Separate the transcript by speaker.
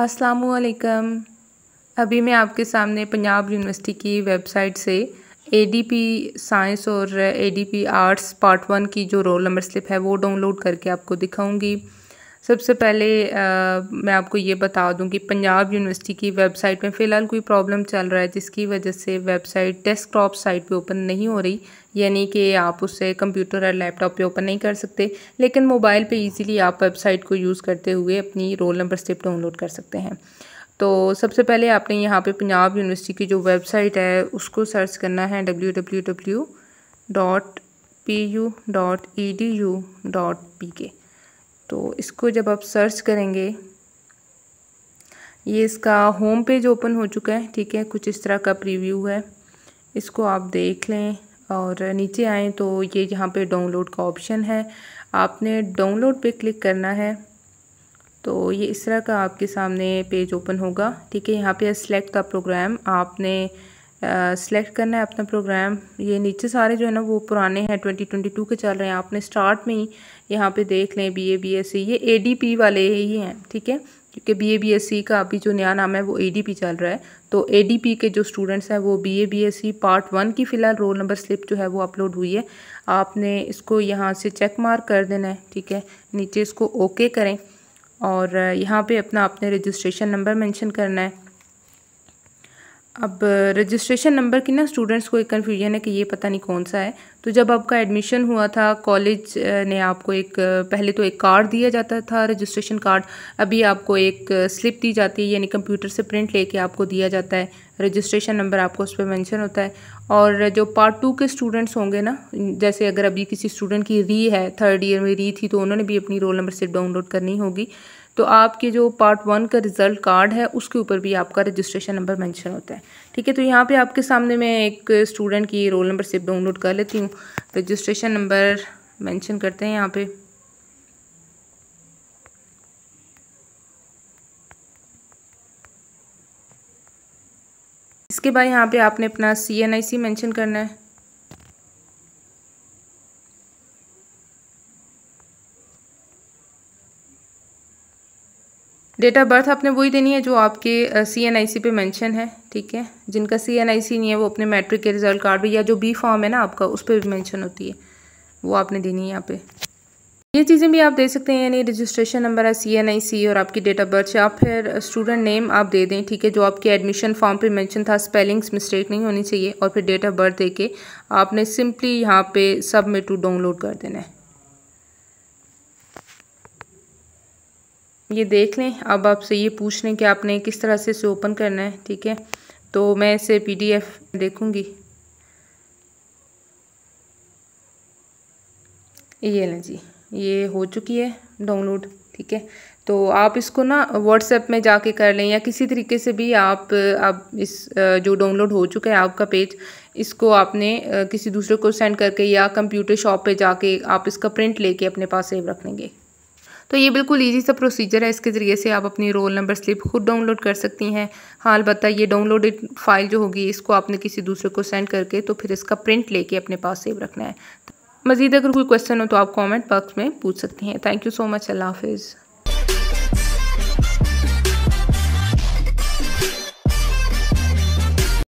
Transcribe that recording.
Speaker 1: असलकम अभी मैं आपके सामने पंजाब यूनिवर्सिटी की वेबसाइट से ए डी पी साइंस और A D P arts part one की जो रोल नंबर स्लिप है वो डाउनलोड करके आपको दिखाऊंगी सबसे पहले आ, मैं आपको ये बता दूं कि पंजाब यूनिवर्सिटी की वेबसाइट में फ़िलहाल कोई प्रॉब्लम चल रहा है जिसकी वजह से वेबसाइट डेस्कटॉप साइट पे ओपन नहीं हो रही यानी कि आप उससे कंप्यूटर और लैपटॉप पे ओपन नहीं कर सकते लेकिन मोबाइल पे इजीली आप वेबसाइट को यूज़ करते हुए अपनी रोल नंबर स्टिप डाउनलोड कर सकते हैं तो सबसे पहले आपने यहाँ पर पंजाब यूनिवर्सिटी की जो वेबसाइट है उसको सर्च करना है W W W dot P U dot E D U dot P K तो इसको जब आप सर्च करेंगे ये इसका होम पेज ओपन हो चुका है ठीक है कुछ इस तरह का प्रीव्यू है इसको आप देख लें और नीचे आएँ तो ये यहाँ पे डाउनलोड का ऑप्शन है आपने डाउनलोड पे क्लिक करना है तो ये इस तरह का आपके सामने पेज ओपन होगा ठीक है यहाँ पे सेलेक्ट का प्रोग्राम आपने सेलेक्ट करना है अपना प्रोग्राम ये नीचे सारे जो है ना वो पुराने हैं ट्वेंटी ट्वेंटी टू के चल रहे हैं आपने स्टार्ट में ही यहाँ पे देख लें B A B S C ये ए डी पी वाले ही हैं ठीक है क्योंकि B A B S C का अभी जो नया नाम है वो ए डी पी चल रहा है तो ए डी पी के जो स्टूडेंट्स हैं वो B A B S C part one की फ़िलहाल रोल नंबर स्लिप जो है वो अपलोड हुई है आपने इसको यहाँ से चेक मार्क कर देना है ठीक है नीचे इसको ओके करें और यहाँ पर अपना अपने रजिस्ट्रेशन नंबर मैंशन करना है अब रजिस्ट्रेशन नंबर की ना स्टूडेंट्स को एक कन्फ्यूजन है कि ये पता नहीं कौन सा है तो जब आपका एडमिशन हुआ था कॉलेज ने आपको एक पहले तो एक कार्ड दिया जाता था रजिस्ट्रेशन कार्ड अभी आपको एक स्लिप दी जाती है यानी कंप्यूटर से प्रिंट लेके आपको दिया जाता है रजिस्ट्रेशन नंबर आपको उस पर मैंशन होता है और जो पार्ट टू के स्टूडेंट्स होंगे ना जैसे अगर अभी किसी स्टूडेंट की री है थर्ड ईयर में री थी तो उन्होंने भी अपनी रोल नंबर सिर्फ डाउनलोड करनी होगी तो आपके जो पार्ट वन का रिज़ल्ट कार्ड है उसके ऊपर भी आपका रजिस्ट्रेशन नंबर मेंशन होता है ठीक है तो यहाँ पे आपके सामने मैं एक स्टूडेंट की रोल नंबर से डाउनलोड कर लेती हूँ रजिस्ट्रेशन नंबर मेंशन करते हैं यहाँ पे इसके बाद यहाँ पे आपने अपना सी एन आई सी मैंशन करना है डेट ऑफ बर्थ आपने वही देनी है जो आपके सी एन आई सी पे मेंशन है ठीक है जिनका सी एन आई सी नहीं है वो अपने मैट्रिक के रिजल्ट कार्ड पर या जो बी फॉर्म है ना आपका उस पर भी मैंशन होती है वो आपने देनी है यहाँ पे ये चीज़ें भी आप दे सकते हैं यानी रजिस्ट्रेशन नंबर है सी एन आई सी और आपकी डेट ऑफ बर्थ या फिर स्टूडेंट नेम आप दे दें ठीक है जो आपके एडमिशन फॉर्म पे मेंशन था स्पेलिंग्स मिस्टेक नहीं होनी चाहिए और फिर डेट ऑफ बर्थ दे के आपने सिंपली यहाँ पे सब टू डाउनलोड कर देना है ये देख लें अब आपसे ये पूछ लें कि आपने किस तरह से इसे ओपन करना है ठीक है तो मैं इसे पीडीएफ देखूंगी ये लें जी ये हो चुकी है डाउनलोड ठीक है तो आप इसको ना व्हाट्सएप में जाके कर लें या किसी तरीके से भी आप अब इस जो डाउनलोड हो चुका है आपका पेज इसको आपने किसी दूसरे को सेंड करके या कंप्यूटर शॉप पे जाके आप इसका प्रिंट लेके अपने पास सेव रख लेंगे तो ये बिल्कुल ईजी सा प्रोसीजर है इसके ज़रिए से आप अपनी रोल नंबर स्लिप खुद डाउनलोड कर सकती हैं हाल बता ये डाउनलोडेड फाइल जो होगी इसको आपने किसी दूसरे को सेंड करके तो फिर इसका प्रिंट लेके अपने पास सेव रखना है मज़ीद अगर कोई क्वेश्चन हो तो आप कमेंट बॉक्स में पूछ सकती हैं थैंक यू सो मच अल्लाह हाफिज़